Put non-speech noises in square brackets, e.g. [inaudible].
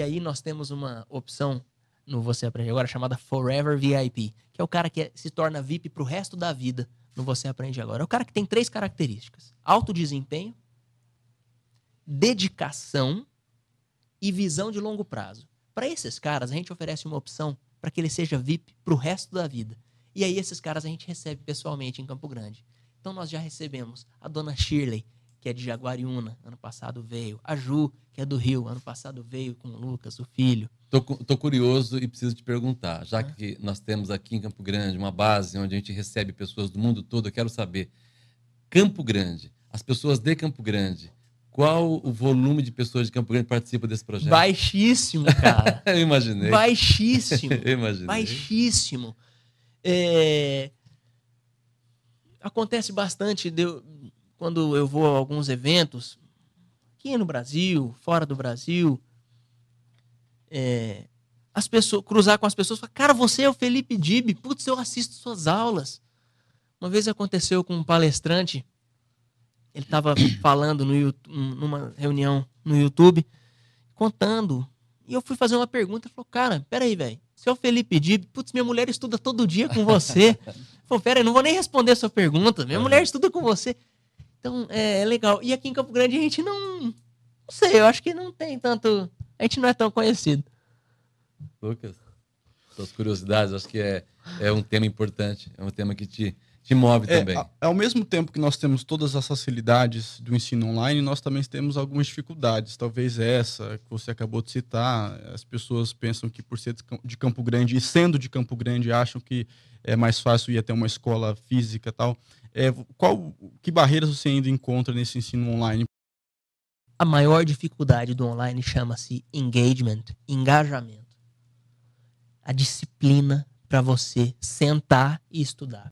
E aí nós temos uma opção no Você Aprende Agora chamada Forever VIP, que é o cara que é, se torna VIP para o resto da vida no Você Aprende Agora. É o cara que tem três características: alto desempenho, dedicação e visão de longo prazo. Para esses caras, a gente oferece uma opção para que ele seja VIP para o resto da vida. E aí esses caras a gente recebe pessoalmente em Campo Grande. Então nós já recebemos a dona Shirley, que é de Jaguariúna, ano passado veio. A Ju, que é do Rio, ano passado veio com o Lucas, o filho. Tô, tô curioso e preciso te perguntar, já ah. que nós temos aqui em Campo Grande uma base onde a gente recebe pessoas do mundo todo, eu quero saber, Campo Grande, as pessoas de Campo Grande, qual o volume de pessoas de Campo Grande participa desse projeto? Baixíssimo, cara. [laughs] eu imaginei. Baixíssimo. [laughs] eu imaginei. Baixíssimo. É... Acontece bastante de, quando eu vou a alguns eventos, aqui no Brasil, fora do Brasil, é, as pessoas, cruzar com as pessoas falar, cara, você é o Felipe Dib, putz, eu assisto suas aulas. Uma vez aconteceu com um palestrante, ele estava [coughs] falando no, numa reunião no YouTube, contando, e eu fui fazer uma pergunta, ele falou, cara, peraí, velho, você é o Felipe Dib, putz, minha mulher estuda todo dia com você. [laughs] Falou, peraí, não vou nem responder a sua pergunta, minha mulher estuda com você. Então, é, é legal. E aqui em Campo Grande a gente não. Não sei, eu acho que não tem tanto. A gente não é tão conhecido. Lucas, suas curiosidades, acho que é, é um tema importante. É um tema que te se move é, também. É, ao mesmo tempo que nós temos todas as facilidades do ensino online, nós também temos algumas dificuldades. Talvez essa que você acabou de citar, as pessoas pensam que por ser de Campo Grande e sendo de Campo Grande acham que é mais fácil ir até uma escola física tal. É, qual, que barreiras você ainda encontra nesse ensino online? A maior dificuldade do online chama-se engagement, engajamento. A disciplina para você sentar e estudar.